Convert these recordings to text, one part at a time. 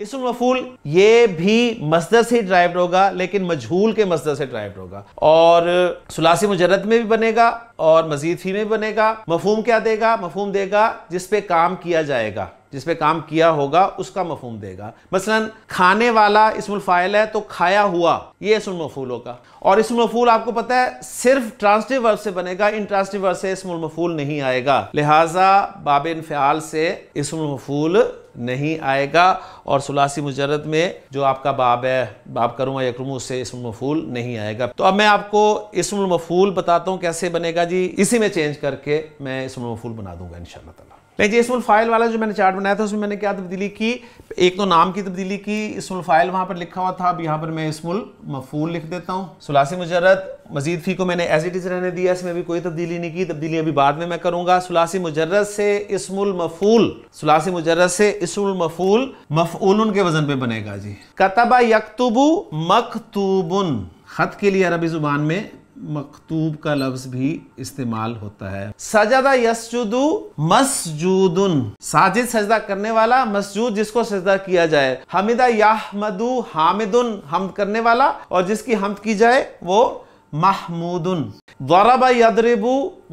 इसम मफूल ये भी मजदर से ड्राइव्ड होगा लेकिन मजहूल के मजदर से ड्राइव्ड होगा और सुलासी मुजरत में भी बनेगा और मजीद फी में भी बनेगा मफहम क्या देगा मफहम देगा जिसपे काम किया जाएगा जिस पे काम किया होगा उसका मफहम देगा मसलन खाने वाला इसमुल फ़ाइल है तो खाया हुआ ये इसमफूलों मफूल होगा और इसम मफूल आपको पता है सिर्फ ट्रांसटिव वर्ब से बनेगा इन ट्रांसटिव वर्ब से इसमुल मफूल नहीं आएगा लिहाजा बाब इनफ्याल से इसमुल मफूल नहीं आएगा और सुलासी मुजरद में जो आपका बाब है बाब करूँगा यकरूम उससे इसमुल मफूल नहीं आएगा तो अब मैं आपको इसमुल मफूल बताता हूँ कैसे बनेगा जी इसी में चेंज करके मैं इसमफूल मफूल बना दूंगा इन शाला लेकिन इसमुल फ़ाइल वाला जो मैंने चार्ट बनाया था उसमें मैंने क्या तब्दीली की एक तो नाम की तब्दीली की इसमुल फ़ाइल वहाँ पर लिखा हुआ था अब यहाँ पर मैं इसमुल मफूल लिख देता हूँ सुलासी मुजरत मजीद फ़ी को मैंने एज इट इज़ रहने दिया इसमें भी कोई तब्दीली नहीं की तब्दीली अभी बाद में मैं करूँगा सुलासी मुजरत से इसमुल मफूल सुलासी मुजरत से इसमुल मफूल मफूल उनके वजन पर बनेगा जी कतबा यकतुबु मकतूबन ख़त के लिए अरबी ज़ुबान में मकतूब का लफ्ज भी इस्तेमाल होता है सजदा यसजुदू मसजूदन साजिद सजदा करने वाला मसजूद जिसको सजदा किया जाए हमिदा याहमदू हामिदुन हम करने वाला और जिसकी हम की जाए वो महमूदन दौरबा यदरिबू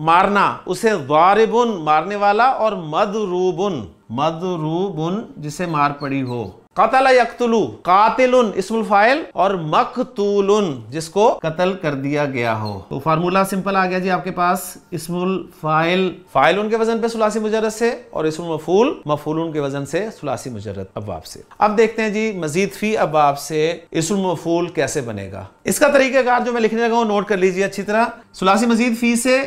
मारना उसे दौरबुन मारने वाला और मदरूबुन मदरूबुन जिसे मार पड़ी हो कतल यकतलू कातिल इसमुलफाइल और मकतूल जिसको कत्ल कर दिया गया हो तो फार्मूला सिंपल आ गया जी आपके पास इसमुल फाइल फाइल उनके वजन पे सुलासी मुजरत से और इसमुल मफूल मफूल के वजन से सुलासी मुजरत अबाब से अब देखते हैं जी मजीद फी अबाब से इसमुल मफूल कैसे बनेगा इसका तरीकेकार जो मैं लिखने लगा हूँ नोट कर लीजिए अच्छी तरह सुलासी मजीद फी से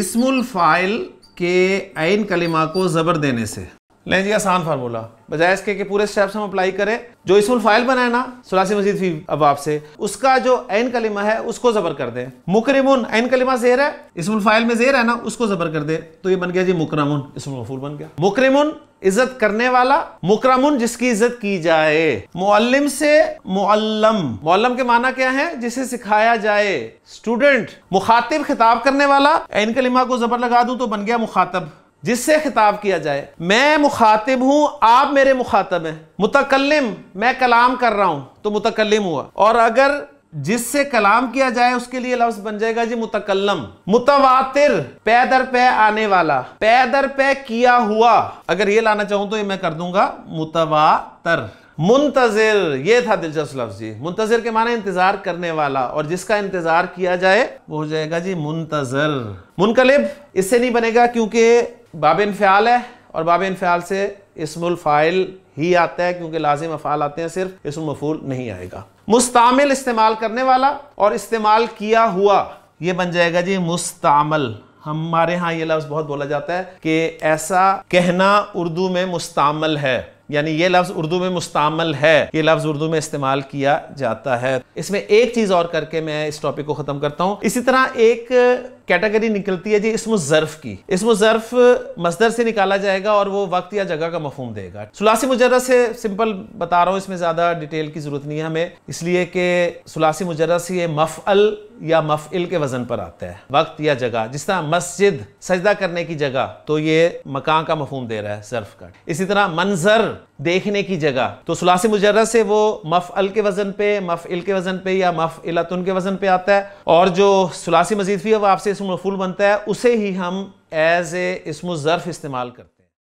इसमुल फाइल के आइन कलिमा को जबर देने से लें जी आसान फार्मूला बजाय इसके कि पूरे स्टेप्स हम अप्लाई करें जो इसमें फाइल बनाए ना सुलासी मजीद फी अब आपसे उसका जो एन कलिमा है उसको जबर कर दें मुकरमुन एन कलिमा जेर है इसमें फाइल में जेर है ना उसको जबर कर दे तो ये बन गया जी मुकरमुन इसमें मफूल बन गया मुकरमुन इज्जत करने वाला मुकरमुन जिसकी इज्जत की जाए मुअल्लिम से मुअल्लम मुअल्लम के माना क्या है जिसे सिखाया जाए स्टूडेंट मुखातिब खिताब करने वाला एन कलिमा को जबर लगा दू तो बन गया मुखातब जिससे खिताब किया जाए मैं मुखातिब हूं आप मेरे मुखातब हैं मुतकलम मैं कलाम कर रहा हूं तो मुतकलम हुआ और अगर जिससे कलाम किया जाए उसके लिए लफ्ज बन जाएगा जी मुतकलम मुतवातिर पैदर पै आने वाला पैदर पै किया हुआ अगर ये लाना चाहूं तो ये मैं कर दूंगा मुतवातर मुंतजिर ये था दिलचस्प लफ्ज जी मुंतजर के माने इंतजार करने वाला और जिसका इंतजार किया जाए वो हो जाएगा जी मुंतजर मुनकलिब इससे नहीं बनेगा क्योंकि बाब इनफ़ाल है और बाब इनफ़ाल से इसमुल फ़ाइल ही आता है क्योंकि लाजिम अफ़ाल आते हैं सिर्फ इसम मफूल नहीं आएगा मुस्तमिल इस्तेमाल करने वाला और इस्तेमाल किया हुआ ये बन जाएगा जी मुस्तमल हमारे यहाँ ये लफ्ज़ बहुत बोला जाता है कि ऐसा कहना उर्दू में मुस्तमल है यानी ये लफ्ज़ उर्दू में मुस्तमल है ये लफ्ज़ उर्दू में इस्तेमाल किया जाता है इसमें एक चीज़ और करके मैं इस टॉपिक को ख़त्म करता हूं इसी तरह एक कैटेगरी निकलती है जी इसम जर्फ की इसम जर्फ मजदर से निकाला जाएगा और वो वक्त या जगह का मफहम देगा सुलासी मुजरस से सिंपल बता रहा हूँ इसमें ज़्यादा डिटेल की ज़रूरत नहीं है हमें इसलिए कि सुलासी मुजरस ये मफ़अल या मफ़िल के वज़न पर आता है वक्त या जगह जिस तरह मस्जिद सजदा करने की जगह तो ये मकान का मफहम दे रहा है जर्फ का इसी तरह मंजर देखने की जगह तो सुलासी मुजर्रा से वो मफ अल के वजन पे मफ इल के वजन पे या मफ इलातुन के वजन पे आता है और जो सुलासी मजीदफी है वह आपसे इसम मफूल बनता है उसे ही हम एज ए इसम ज़र्फ इस्तेमाल करते हैं